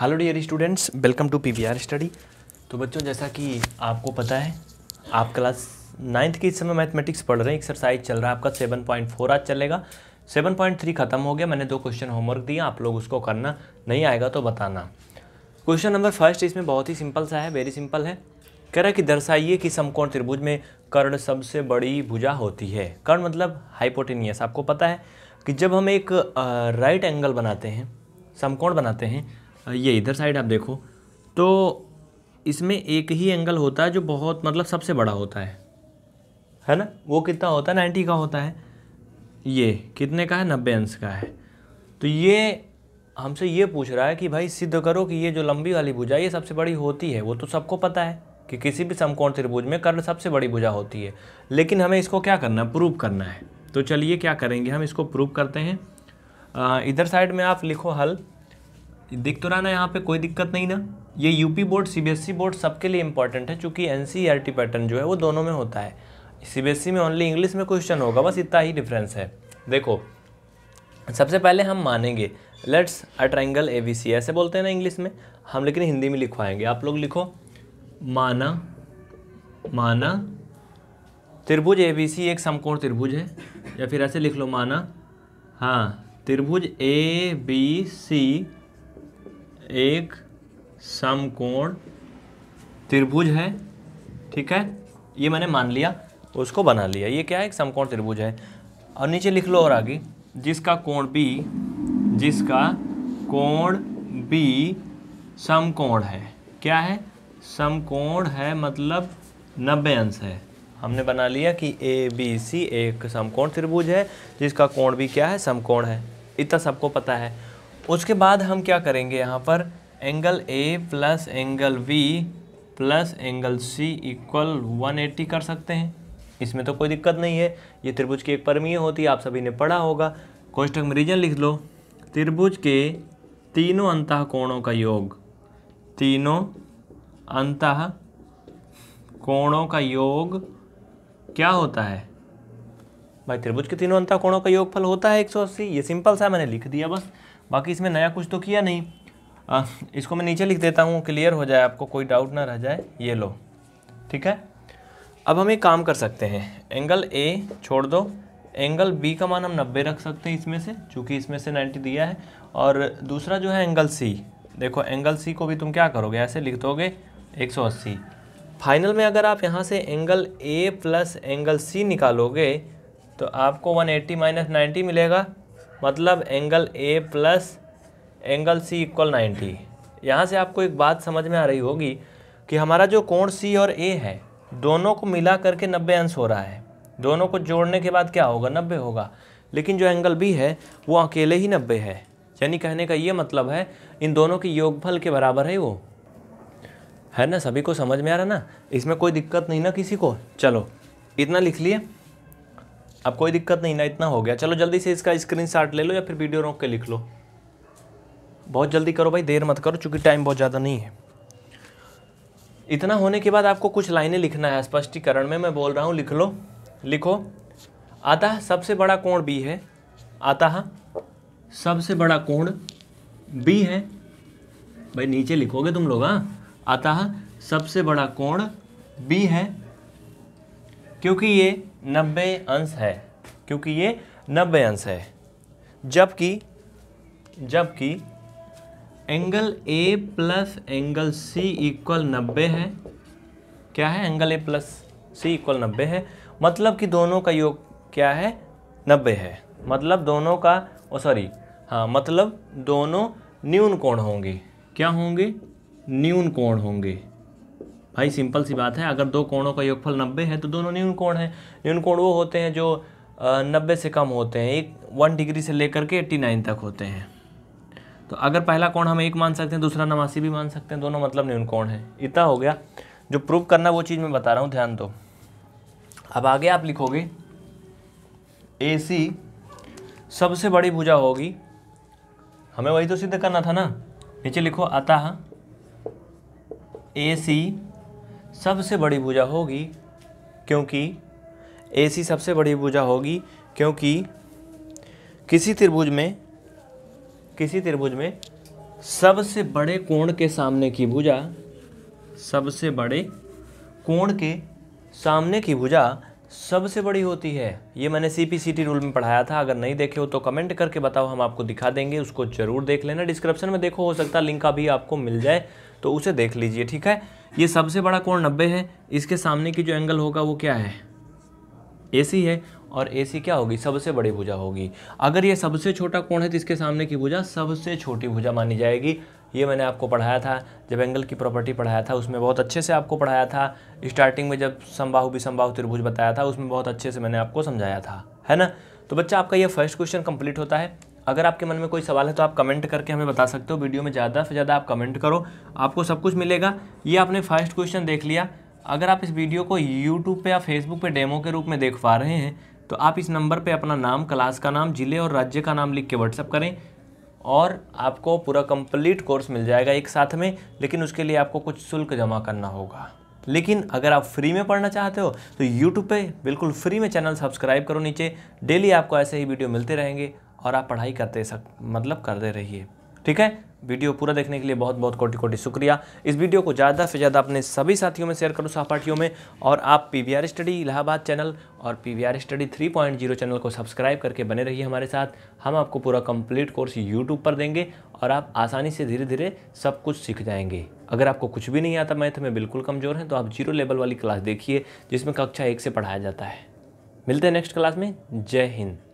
hello dear students welcome to PVR study तो बच्चों जैसा कि आपको पता है आप क्लास नाइन्थ के इस समय मैथमेटिक्स पढ़ रहे हैं एक्सरसाइज चल रहा है आपका सेवन पॉइंट फोर आज चलेगा सेवन पॉइंट थ्री खत्म हो गया मैंने दो क्वेश्चन होमवर्क दिया आप लोग उसको करना नहीं आएगा तो बताना क्वेश्चन नंबर फर्स्ट इसमें बहुत ही सिंपल सा है वेरी सिंपल है कह रहा है कि दर्शाइए कि समकोण त्रिभुज में कर्ण सबसे बड़ी भुजा होती है कर्ण मतलब हाइपोटेनियस आपको पता है कि जब हम एक राइट एंगल बनाते हैं समकोण बनाते हैं ये इधर साइड आप देखो तो इसमें एक ही एंगल होता है जो बहुत मतलब सबसे बड़ा होता है है ना वो कितना होता है नाइन्टी का होता है ये कितने का है नब्बे अंश का है तो ये हमसे ये पूछ रहा है कि भाई सिद्ध करो कि ये जो लंबी वाली भुजा ये सबसे बड़ी होती है वो तो सबको पता है कि किसी भी समकोण त्रिभुज में कर्ण सबसे बड़ी भुजा होती है लेकिन हमें इसको क्या करना है प्रूव करना है तो चलिए क्या करेंगे हम इसको प्रूव करते हैं इधर साइड में आप लिखो हल दिख तो रहा ना यहाँ पे कोई दिक्कत नहीं ना ये यूपी बोर्ड सीबीएसई बोर्ड सबके लिए इंपॉर्टेंट है चूँकि एन पैटर्न जो है वो दोनों में होता है सीबीएसई e में ओनली इंग्लिश में क्वेश्चन होगा बस इतना ही डिफरेंस है देखो सबसे पहले हम मानेंगे let's a triangle A B C ऐसे बोलते हैं ना इंग्लिश में हम लेकिन हिंदी में लिखवाएंगे आप लोग लिखो माना माना त्रिभुज ए बी सी एक समकोण त्रिभुज है या फिर ऐसे लिख लो माना हाँ त्रिभुज ए बी सी एक समकोण त्रिभुज है ठीक है ये मैंने मान लिया उसको बना लिया ये क्या है एक समकोण त्रिभुज है और नीचे लिख लो और आगे जिसका कोण बी जिसका कोण बी समकोण है क्या है समकोण है मतलब नब्बे अंश है हमने बना लिया कि ए बी सी एक समकोण त्रिभुज है जिसका कोण भी क्या है समकोण है इतना सबको पता है उसके बाद हम क्या करेंगे यहाँ पर angle A plus angle B plus angle C equal one eighty कर सकते हैं इसमें तो कोई दिक्कत नहीं है ये त्रिभुज की एक परमीय होती है आप सभी ने पढ़ा होगा कोष्टक में रीजन लिख लो त्रिभुज के तीनों अंत कोणों का योग तीनों अंत कोणों का योग क्या होता है भाई त्रिभुज के तीनों अंत कोणों का योगफल होता है 180 ये सिंपल सा मैंने लिख दिया बस बाकी इसमें नया कुछ तो किया नहीं आ, इसको मैं नीचे लिख देता हूँ क्लियर हो जाए आपको कोई डाउट ना रह जाए ये लो ठीक है अब हम एक काम कर सकते हैं एंगल ए छोड़ दो एंगल बी का मान हम 90 रख सकते हैं इसमें से चूँकि इसमें से 90 दिया है और दूसरा जो है एंगल सी देखो एंगल सी को भी तुम क्या करोगे ऐसे लिख दोगे एक फाइनल में अगर आप यहाँ से angle A plus angle C निकालोगे तो आपको 180 एट्टी माइनस नाइन्टी मिलेगा मतलब angle A plus angle C equal ninety यहाँ से आपको एक बात समझ में आ रही होगी कि हमारा जो कोण सी और ए है दोनों को मिला करके नब्बे अंश हो रहा है दोनों को जोड़ने के बाद क्या होगा नब्बे होगा लेकिन जो एंगल बी है वो अकेले ही नब्बे है यानी कहने का ये मतलब है इन दोनों के योगफल के बराबर है वो है ना सभी को समझ में आ रहा ना इसमें कोई दिक्कत नहीं ना किसी को चलो इतना लिख लिए अब कोई दिक्कत नहीं ना इतना हो गया चलो जल्दी से इसका स्क्रीन ले लो या फिर वीडियो रोक के लिख लो बहुत जल्दी करो भाई देर मत करो चूँकि टाइम बहुत ज़्यादा नहीं है इतना होने के बाद आपको कुछ लाइनें लिखना है स्पष्टीकरण में मैं बोल रहा हूँ लिख लो लिखो आता सबसे बड़ा कोण बी है आता सबसे बड़ा कोण बी है भाई नीचे लिखोगे तुम लोग हाँ आता सबसे बड़ा कोण बी है क्योंकि ये नब्बे अंश है क्योंकि ये नब्बे अंश है जबकि जबकि angle A plus angle C equal नब्बे है क्या है angle A plus C equal नब्बे है मतलब कि दोनों का योग क्या है नब्बे है मतलब दोनों का ओ सॉरी हाँ मतलब दोनों न्यून कोण होंगे क्या होंगे न्यून कोण होंगे भाई सिंपल सी बात है अगर दो कोणों का योगफल नब्बे है तो दोनों न्यून कोण हैं न्यून कोण वो होते हैं जो नब्बे से कम होते हैं एक वन डिग्री से लेकर के एट्टी नाइन तक होते हैं तो अगर पहला कोण हम एक मान सकते हैं दूसरा नवासी भी मान सकते हैं दोनों मतलब न्यून कोण है इतना हो गया जो प्रूव करना वो चीज़ मैं बता रहा हूँ ध्यान दो अब आगे आप लिखोगे ए सी सबसे बड़ी भुजा होगी हमें वही तो सिद्ध करना था ना नीचे लिखो अतः ए सी सबसे बड़ी भुजा होगी क्योंकि ए सबसे बड़ी भुजा होगी क्योंकि किसी त्रिभुज में किसी त्रिभुज में सबसे बड़े कोण के सामने की भुजा सबसे बड़े कोण के सामने की भुजा सबसे बड़ी होती है ये मैंने C P C T rule में पढ़ाया था अगर नहीं देखे हो तो कमेंट करके बताओ हम आपको दिखा देंगे उसको ज़रूर देख लेना डिस्क्रिप्शन में देखो हो सकता है लिंक का भी आपको मिल जाए तो उसे देख लीजिए ठीक है ये सबसे बड़ा कोण 90 है इसके सामने की जो एंगल होगा वो क्या है एसी है और एसी क्या होगी सबसे बड़ी भुजा होगी अगर ये सबसे छोटा कोण है तो इसके सामने की भुजा सबसे छोटी भुजा मानी जाएगी ये मैंने आपको पढ़ाया था जब एंगल की प्रॉपर्टी पढ़ाया था उसमें बहुत अच्छे से आपको पढ़ाया था स्टार्टिंग में जब समबाहु विसमबाहु त्रिभुज बताया था उसमें बहुत अच्छे से मैंने आपको समझाया था है ना तो बच्चा आपका ये फर्स्ट क्वेश्चन कंप्लीट होता है अगर आपके मन में कोई सवाल है तो आप कमेंट करके हमें बता सकते हो वीडियो में ज़्यादा से ज़्यादा आप कमेंट करो आपको सब कुछ मिलेगा ये आपने फर्स्ट क्वेश्चन देख लिया अगर आप इस वीडियो को यूट्यूब पे या फेसबुक पे डेमो के रूप में देख पा रहे हैं तो आप इस नंबर पे अपना नाम क्लास का नाम ज़िले और राज्य का नाम लिख के व्हाट्सअप करें और आपको पूरा कंप्लीट कोर्स मिल जाएगा एक साथ में लेकिन उसके लिए आपको कुछ शुल्क जमा करना होगा लेकिन अगर आप फ्री में पढ़ना चाहते हो तो यूट्यूब पे बिल्कुल फ्री में चैनल सब्सक्राइब करो नीचे डेली आपको ऐसे ही वीडियो मिलते रहेंगे और आप पढ़ाई करते सक मतलब करते रहिए ठीक है वीडियो पूरा देखने के लिए बहुत बहुत कोटि कोटि शुक्रिया इस वीडियो को ज़्यादा से ज़्यादा अपने सभी साथियों में शेयर करो सहपाठियों में और आप P V R study Allahabad channel और P V R study three point zero channel को सब्सक्राइब करके बने रहिए हमारे साथ हम आपको पूरा कंप्लीट कोर्स यूट्यूब पर देंगे और आप आसानी से धीरे धीरे सब कुछ सीख जाएंगे अगर आपको कुछ भी नहीं आता मैथ में बिल्कुल कमज़ोर हैं तो आप जीरो लेवल वाली क्लास देखिए जिसमें कक्षा एक से पढ़ाया जाता है मिलते हैं नेक्स्ट क्लास में जय हिंद